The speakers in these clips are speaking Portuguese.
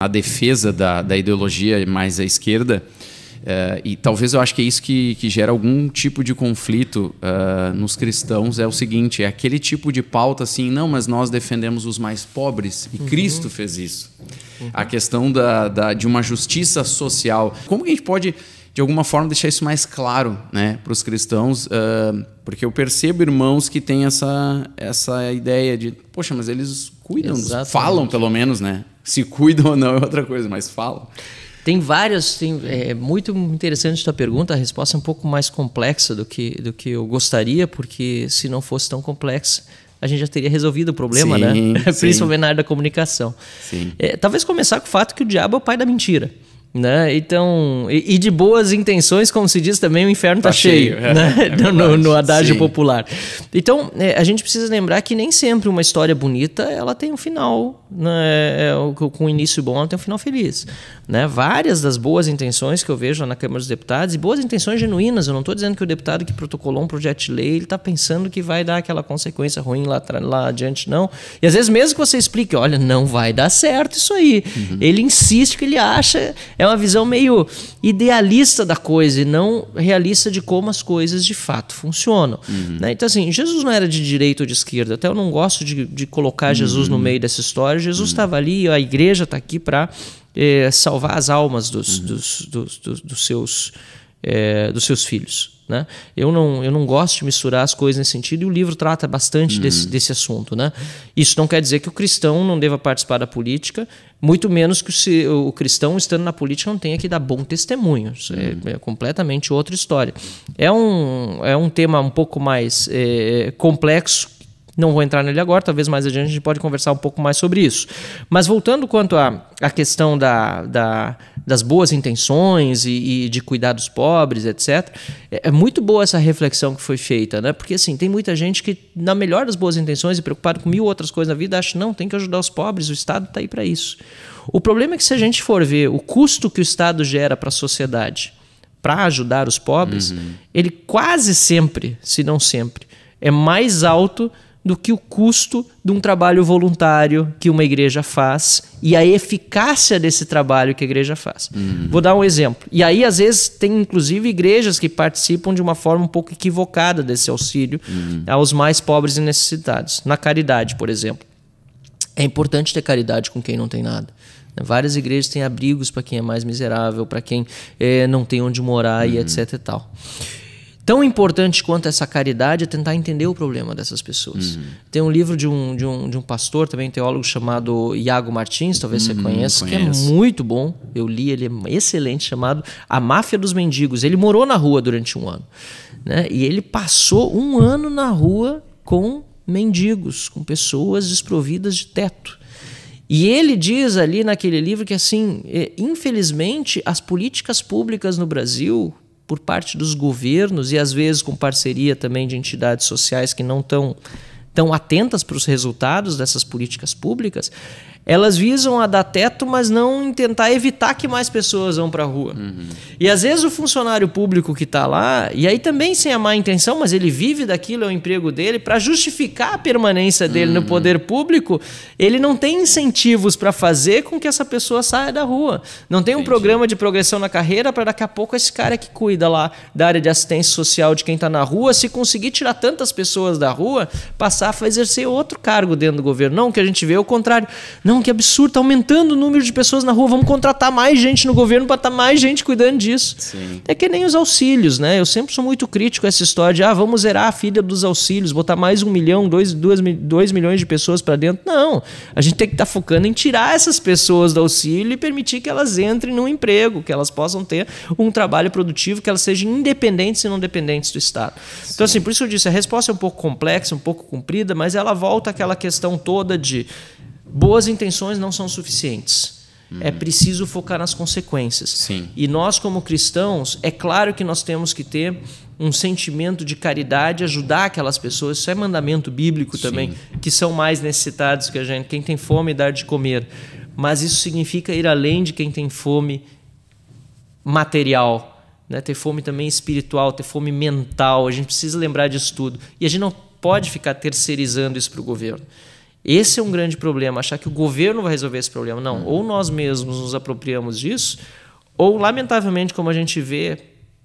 a defesa da, da ideologia mais à esquerda. Uh, e talvez eu acho que é isso que, que gera algum tipo de conflito uh, nos cristãos. É o seguinte: é aquele tipo de pauta assim, não, mas nós defendemos os mais pobres e uhum. Cristo fez isso. Uhum. A questão da, da, de uma justiça social. Como que a gente pode de alguma forma deixar isso mais claro né, para os cristãos, uh, porque eu percebo irmãos que têm essa, essa ideia de, poxa, mas eles cuidam, falam pelo menos, né? Se cuidam ou não é outra coisa, mas falam. Tem várias, tem, é muito interessante a tua pergunta, a resposta é um pouco mais complexa do que, do que eu gostaria, porque se não fosse tão complexa, a gente já teria resolvido o problema, sim, né? Sim. Principalmente na área da comunicação. Sim. É, talvez começar com o fato que o diabo é o pai da mentira. Né? Então, e, e, de boas intenções, como se diz também, o inferno está tá cheio, cheio é, né? é no, no adágio sim. popular. Então, é, a gente precisa lembrar que nem sempre uma história bonita ela tem um final né? É, é, com um início bom, ela tem um final feliz. Né? Várias das boas intenções que eu vejo na Câmara dos Deputados, e boas intenções genuínas, eu não estou dizendo que o deputado que protocolou um projeto de lei ele está pensando que vai dar aquela consequência ruim lá, lá adiante, não. E às vezes, mesmo que você explique, olha, não vai dar certo isso aí, uhum. ele insiste que ele acha. É uma visão meio idealista da coisa e não realista de como as coisas de fato funcionam. Uhum. Né? Então, assim, Jesus não era de direita ou de esquerda. Até eu não gosto de, de colocar Jesus uhum. no meio dessa história. Jesus estava uhum. ali, a igreja está aqui para eh, salvar as almas dos, uhum. dos, dos, dos, dos seus. É, dos seus filhos. Né? Eu, não, eu não gosto de misturar as coisas nesse sentido e o livro trata bastante uhum. desse, desse assunto. Né? Isso não quer dizer que o cristão não deva participar da política, muito menos que o, o cristão, estando na política, não tenha que dar bom testemunho. Isso é, uhum. é completamente outra história. É um, é um tema um pouco mais é, é complexo, não vou entrar nele agora, talvez mais adiante a gente pode conversar um pouco mais sobre isso. Mas voltando quanto à, à questão da, da, das boas intenções e, e, de cuidar dos pobres, etc., é, é, muito boa essa reflexão que foi feita, né? Porque assim, tem muita gente que, na melhor das boas intenções e preocupado com mil outras coisas na vida, acha não, tem que ajudar os pobres, o Estado está aí para isso. O problema é que se a gente for ver o custo que o Estado gera para a sociedade para ajudar os pobres, uhum. ele quase sempre, se não sempre, é mais alto do que o custo de um trabalho voluntário que uma igreja faz e a eficácia desse trabalho que a igreja faz. Uhum. Vou dar um exemplo. E aí, às vezes, tem inclusive igrejas que participam de uma forma um pouco equivocada desse auxílio uhum. aos mais pobres e necessitados. Na caridade, por exemplo. É importante ter caridade com quem não tem nada. Né? Várias igrejas têm abrigos para quem é mais miserável, para quem é, não tem onde morar uhum. e etc e tal tão importante quanto essa caridade é tentar entender o problema dessas pessoas. Uhum. Tem um livro de um, de, um, de um pastor, também teólogo, chamado Iago Martins, talvez uhum, você conheça, que é muito bom. Eu li, ele é excelente, chamado A Máfia dos Mendigos. Ele morou na rua durante um ano. Né? E ele passou um ano na rua com mendigos, com pessoas desprovidas de teto. E ele diz ali naquele livro que, assim, é, infelizmente, as políticas públicas no Brasil por parte dos governos e às vezes com parceria também de entidades sociais que não estão tão atentas para os resultados dessas políticas públicas, elas visam a dar teto, mas não tentar evitar que mais pessoas vão para a rua. Uhum. E às vezes o funcionário público que está lá, e aí também sem a má intenção, mas ele vive daquilo, é o emprego dele, para justificar a permanência dele uhum. no poder público, ele não tem incentivos para fazer com que essa pessoa saia da rua. Não tem um Entendi. programa de progressão na carreira para daqui a pouco esse cara que cuida lá da área de assistência social de quem está na rua, se conseguir tirar tantas pessoas da rua, passar a exercer outro cargo dentro do governo. Não, o que a gente vê é o contrário. Não, não, que absurdo, tá aumentando o número de pessoas na rua, vamos contratar mais gente no governo para estar tá mais gente cuidando disso. Sim. É que nem os auxílios, né? Eu sempre sou muito crítico a essa história de, ah, vamos zerar a filha dos auxílios, botar mais um milhão, dois, duas, dois milhões de pessoas para dentro. Não, a gente tem que estar tá focando em tirar essas pessoas do auxílio e permitir que elas entrem no emprego, que elas possam ter um trabalho produtivo, que elas sejam independentes e não dependentes do Estado. Sim. Então, assim, por isso que eu disse, a resposta é um pouco complexa, um pouco comprida, mas ela volta àquela questão toda de boas intenções não são suficientes. É uhum. É preciso focar nas consequências. Sim. E nós, como cristãos, é claro que nós temos que ter um sentimento de caridade, ajudar aquelas pessoas. Isso é mandamento bíblico Sim. também, que são mais necessitados que a gente. Quem tem fome, dar de comer. Mas isso significa ir além de quem tem fome material. Né? Ter fome também espiritual, ter fome mental. A gente precisa lembrar disso tudo. E a gente não pode ficar terceirizando isso para o governo. Esse é um grande problema, achar que o governo vai resolver esse problema. Não, uhum. ou nós mesmos nos apropriamos disso, ou, lamentavelmente, como a gente vê,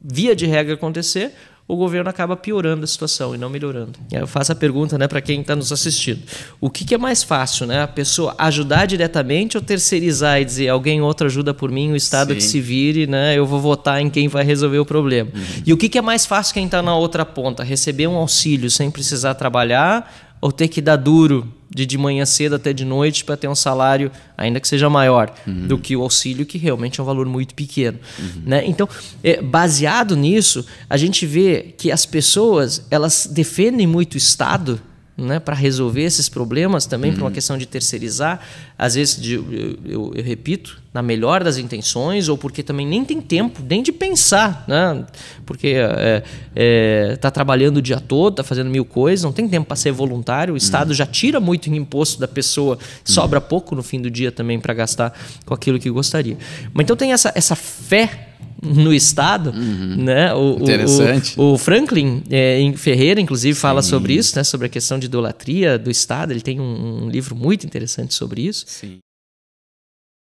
via de regra acontecer, o governo acaba piorando a situação e não melhorando. Eu faço a pergunta né, para quem está nos assistindo. O que, que, é mais fácil, né? A pessoa ajudar diretamente ou terceirizar e dizer alguém outro ajuda por mim, o Estado Sim. que se vire, né? Eu vou votar em quem vai resolver o problema. Uhum. E o que, que, é mais fácil quem está na outra ponta? Receber um auxílio sem precisar trabalhar ou ter que dar duro de de manhã cedo até de noite para ter um salário ainda que seja maior uhum. do que o auxílio que realmente é um valor muito pequeno, uhum. né? Então, é, baseado nisso, a gente vê que as pessoas elas defendem muito o Estado né, para resolver esses problemas também, uhum. para uma questão de terceirizar, às vezes, de, eu, eu, eu, repito, na melhor das intenções, ou porque também nem tem tempo nem de pensar, né? porque está é, é, tá trabalhando o dia todo, está fazendo mil coisas, não tem tempo para ser voluntário, o uhum. Estado uhum. já tira muito em imposto da pessoa, uhum. sobra uhum. pouco no fim do dia também para gastar com aquilo que gostaria. Mas então tem essa, essa fé no estado, uhum. né? O, Interessante. O, o Franklin é, Ferreira, inclusive, fala sobre isso, né? Sobre a questão de idolatria do estado. Ele tem um, um livro muito interessante sobre isso. Sim.